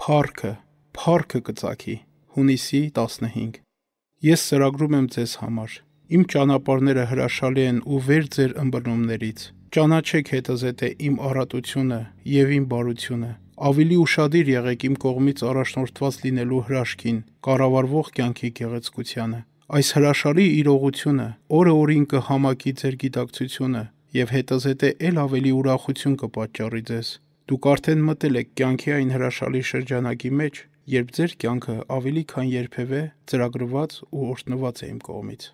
Փառքը, փառքը կծակի։ Հունիսի 15։ Ես ծրագրում եմ ձեզ համար։ Իմ ճանապարհները հրաշալի են ու վեր ձեր ըմբռնումներից։ Ճանաչեք հետզհետե իմ առատությունը եւ իմ բարությունը։ Ավելի ուրախadir եղեք իմ կողմից առաջնորդված լինելու հրաշքին, կառավարվող կյանքի գեղեցկությանը։ Այս հրաշալի իրողությունը օրը օրին կհամակի ձեր գիտակցությունը եւ հետզհետե ել ավելի ուրախություն կպատճառի ձեզ։ Դուք արդեն մտել եք կյանքի այն հրաշալի շրջանակի մեջ, երբ ձեր կյանքը ավելի քան երբևէ ծրագրված ու օրհնված է իմ կողմից։